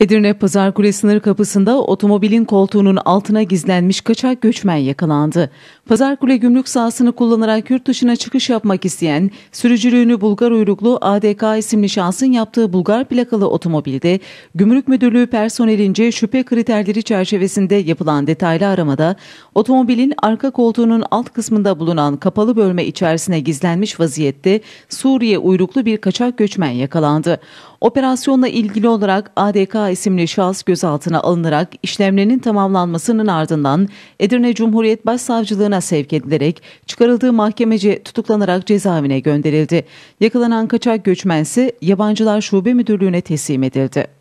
Edirne Pazar Kule sınır kapısında otomobilin koltuğunun altına gizlenmiş kaçak göçmen yakalandı. Pazar Kule gümrük sahasını kullanarak yurt dışına çıkış yapmak isteyen, sürücülüğünü Bulgar uyruklu ADK isimli şahsın yaptığı Bulgar plakalı otomobilde Gümrük Müdürlüğü personelince şüphe kriterleri çerçevesinde yapılan detaylı aramada otomobilin arka koltuğunun alt kısmında bulunan kapalı bölme içerisine gizlenmiş vaziyette Suriye uyruklu bir kaçak göçmen yakalandı. Operasyonla ilgili olarak ADK isimli şahıs gözaltına alınarak işlemlerinin tamamlanmasının ardından Edirne Cumhuriyet Başsavcılığına sevk edilerek çıkarıldığı mahkemece tutuklanarak cezaevine gönderildi. Yakalanan kaçak göçmensi Yabancılar Şube Müdürlüğü'ne teslim edildi.